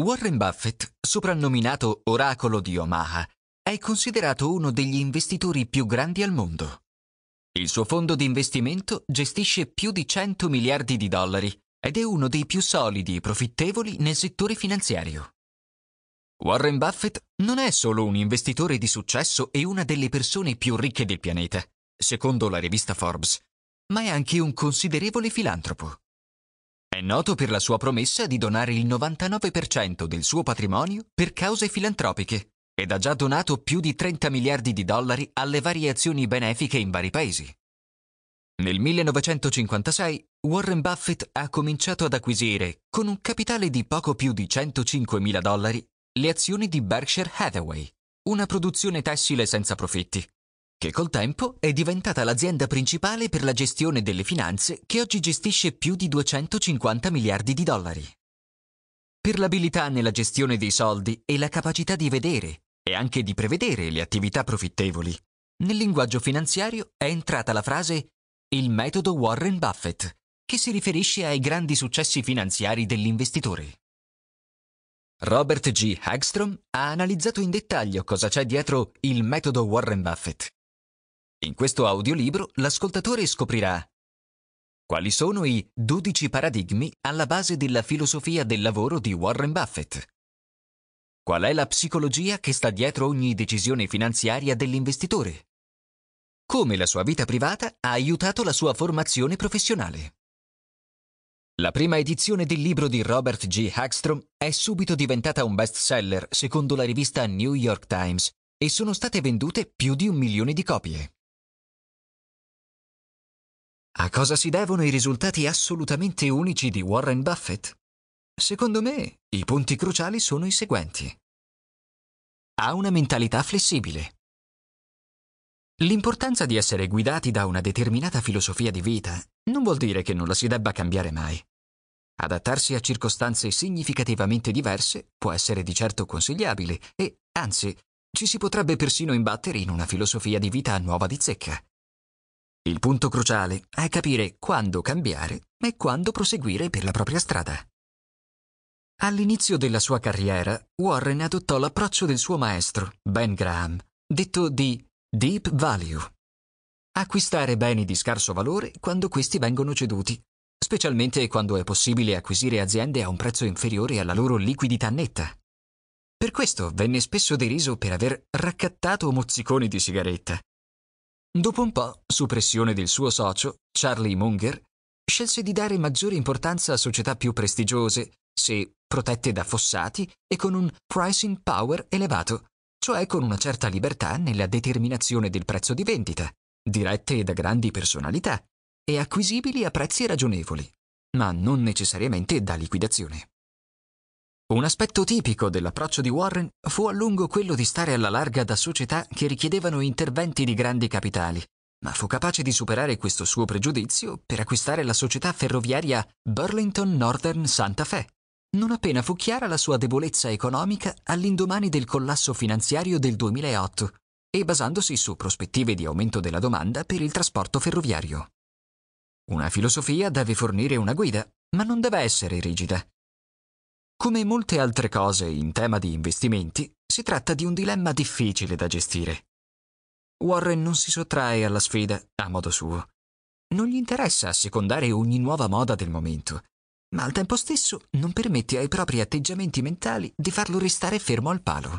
Warren Buffett, soprannominato Oracolo di Omaha, è considerato uno degli investitori più grandi al mondo. Il suo fondo di investimento gestisce più di 100 miliardi di dollari ed è uno dei più solidi e profittevoli nel settore finanziario. Warren Buffett non è solo un investitore di successo e una delle persone più ricche del pianeta, secondo la rivista Forbes, ma è anche un considerevole filantropo. È noto per la sua promessa di donare il 99% del suo patrimonio per cause filantropiche ed ha già donato più di 30 miliardi di dollari alle varie azioni benefiche in vari paesi. Nel 1956 Warren Buffett ha cominciato ad acquisire, con un capitale di poco più di 105 mila dollari, le azioni di Berkshire Hathaway, una produzione tessile senza profitti, che col tempo è diventata l'azienda principale per la gestione delle finanze che oggi gestisce più di 250 miliardi di dollari. Per l'abilità nella gestione dei soldi e la capacità di vedere e anche di prevedere le attività profittevoli, nel linguaggio finanziario è entrata la frase il metodo Warren Buffett, che si riferisce ai grandi successi finanziari dell'investitore. Robert G. Hagstrom ha analizzato in dettaglio cosa c'è dietro il metodo Warren Buffett in questo audiolibro l'ascoltatore scoprirà quali sono i 12 paradigmi alla base della filosofia del lavoro di Warren Buffett. Qual è la psicologia che sta dietro ogni decisione finanziaria dell'investitore? Come la sua vita privata ha aiutato la sua formazione professionale? La prima edizione del libro di Robert G. Hagstrom è subito diventata un bestseller secondo la rivista New York Times e sono state vendute più di un milione di copie. A cosa si devono i risultati assolutamente unici di Warren Buffett? Secondo me, i punti cruciali sono i seguenti. Ha una mentalità flessibile. L'importanza di essere guidati da una determinata filosofia di vita non vuol dire che non la si debba cambiare mai. Adattarsi a circostanze significativamente diverse può essere di certo consigliabile e, anzi, ci si potrebbe persino imbattere in una filosofia di vita nuova di zecca. Il punto cruciale è capire quando cambiare e quando proseguire per la propria strada. All'inizio della sua carriera, Warren adottò l'approccio del suo maestro, Ben Graham, detto di deep value. Acquistare beni di scarso valore quando questi vengono ceduti, specialmente quando è possibile acquisire aziende a un prezzo inferiore alla loro liquidità netta. Per questo venne spesso deriso per aver raccattato mozziconi di sigaretta, Dopo un po', su pressione del suo socio, Charlie Munger, scelse di dare maggiore importanza a società più prestigiose, se protette da fossati e con un pricing power elevato, cioè con una certa libertà nella determinazione del prezzo di vendita, dirette da grandi personalità e acquisibili a prezzi ragionevoli, ma non necessariamente da liquidazione. Un aspetto tipico dell'approccio di Warren fu a lungo quello di stare alla larga da società che richiedevano interventi di grandi capitali, ma fu capace di superare questo suo pregiudizio per acquistare la società ferroviaria Burlington Northern Santa Fe, non appena fu chiara la sua debolezza economica all'indomani del collasso finanziario del 2008 e basandosi su prospettive di aumento della domanda per il trasporto ferroviario. Una filosofia deve fornire una guida, ma non deve essere rigida, come molte altre cose in tema di investimenti, si tratta di un dilemma difficile da gestire. Warren non si sottrae alla sfida, a modo suo. Non gli interessa assecondare ogni nuova moda del momento, ma al tempo stesso non permette ai propri atteggiamenti mentali di farlo restare fermo al palo.